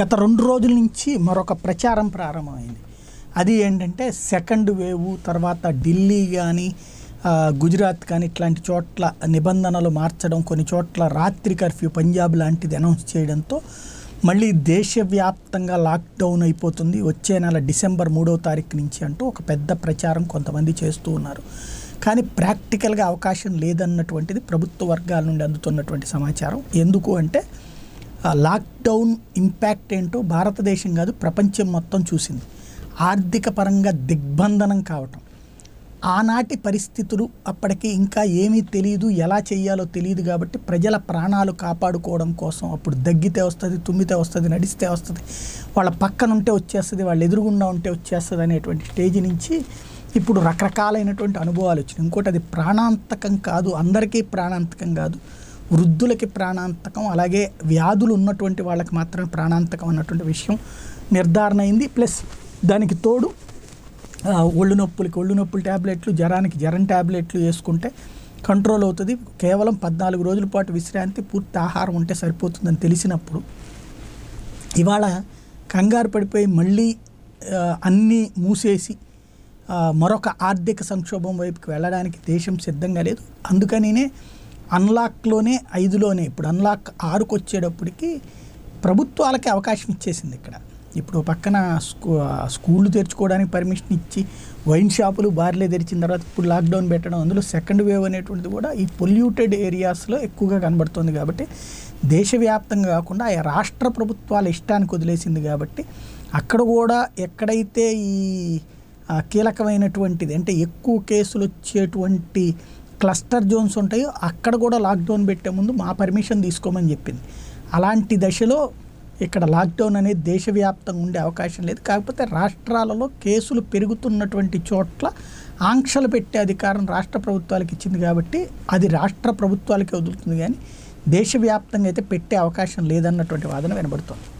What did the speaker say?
గత రెండు రోజుల నుంచి మరొక ప్రచారం ప్రారంభమైంది అది ఏంటంటే సెకండ్ వేవ్ తర్వాత ఢిల్లీ కానీ గుజరాత్ కానీ ఇట్లాంటి చోట్ల నిబంధనలు మార్చడం కొన్ని చోట్ల రాత్రి కర్ఫ్యూ పంజాబ్ లాంటిది అనౌన్స్ చేయడంతో మళ్ళీ దేశవ్యాప్తంగా లాక్డౌన్ అయిపోతుంది వచ్చే నెల డిసెంబర్ మూడో తారీఖు నుంచి అంటూ ఒక పెద్ద ప్రచారం కొంతమంది చేస్తూ ఉన్నారు కానీ ప్రాక్టికల్గా అవకాశం లేదన్నటువంటిది ప్రభుత్వ వర్గాల నుండి అందుతున్నటువంటి సమాచారం ఎందుకు అంటే లాక్డౌన్ ఇంపాక్ట్ ఏంటో భారతదేశం కాదు ప్రపంచం మొత్తం చూసింది ఆర్థిక పరంగా దిగ్బంధనం కావటం ఆనాటి పరిస్థితులు అప్పటికి ఇంకా ఏమీ తెలియదు ఎలా చేయాలో తెలియదు కాబట్టి ప్రజల ప్రాణాలు కాపాడుకోవడం కోసం అప్పుడు దగ్గితే వస్తుంది తుమ్మితే వస్తుంది నడిస్తే వస్తుంది వాళ్ళ పక్కనుంటే వచ్చేస్తుంది వాళ్ళు ఎదురుగుండా ఉంటే వచ్చేస్తుంది అనేటువంటి స్టేజ్ నుంచి ఇప్పుడు రకరకాలైనటువంటి అనుభవాలు వచ్చినాయి ఇంకోటి అది ప్రాణాంతకం కాదు అందరికీ ప్రాణాంతకం కాదు వృద్ధులకి ప్రాణాంతకం అలాగే వ్యాధులు ఉన్నటువంటి వాళ్ళకి మాత్రమే ప్రాణాంతకం అన్నటువంటి విషయం నిర్ధారణ అయింది ప్లస్ దానికి తోడు ఒళ్ళు నొప్పులకి ఒళ్ళు నొప్పుల ట్యాబ్లెట్లు జ్వరానికి జ్వరం ట్యాబ్లెట్లు వేసుకుంటే కంట్రోల్ అవుతుంది కేవలం పద్నాలుగు రోజుల పాటు విశ్రాంతి పూర్తి ఆహారం ఉంటే సరిపోతుందని తెలిసినప్పుడు ఇవాళ కంగారు పడిపోయి మళ్ళీ అన్నీ మూసేసి మరొక ఆర్థిక సంక్షోభం వైపుకి వెళ్ళడానికి దేశం సిద్ధంగా లేదు అందుకనినే అన్లాక్లోనే ఐదులోనే ఇప్పుడు అన్లాక్ ఆరుకు వచ్చేటప్పటికి ప్రభుత్వాలకి అవకాశం ఇచ్చేసింది ఇక్కడ ఇప్పుడు పక్కన స్కూ స్కూళ్ళు తెరుచుకోవడానికి పర్మిషన్ ఇచ్చి వైన్ షాపులు బార్లే తెరిచిన తర్వాత ఇప్పుడు లాక్డౌన్ పెట్టడం అందులో సెకండ్ వేవ్ అనేటువంటిది కూడా ఈ పొల్యూటెడ్ ఏరియాస్లో ఎక్కువగా కనబడుతుంది కాబట్టి దేశవ్యాప్తంగా కాకుండా ఆ రాష్ట్ర ప్రభుత్వాల ఇష్టానికి వదిలేసింది కాబట్టి అక్కడ కూడా ఎక్కడైతే ఈ కీలకమైనటువంటిది అంటే ఎక్కువ కేసులు వచ్చేటువంటి క్లస్టర్ జోన్స్ ఉంటాయో అక్కడ కూడా లాక్డౌన్ పెట్టే ముందు మా పర్మిషన్ తీసుకోమని చెప్పింది అలాంటి దశలో ఇక్కడ లాక్డౌన్ అనేది దేశవ్యాప్తంగా ఉండే అవకాశం లేదు కాకపోతే రాష్ట్రాలలో కేసులు పెరుగుతున్నటువంటి చోట్ల ఆంక్షలు పెట్టే అధికారం రాష్ట్ర ప్రభుత్వాలకు ఇచ్చింది కాబట్టి అది రాష్ట్ర ప్రభుత్వాలకే వదులుతుంది కానీ దేశవ్యాప్తంగా అయితే పెట్టే అవకాశం లేదన్నటువంటి వాదన వినబడుతోంది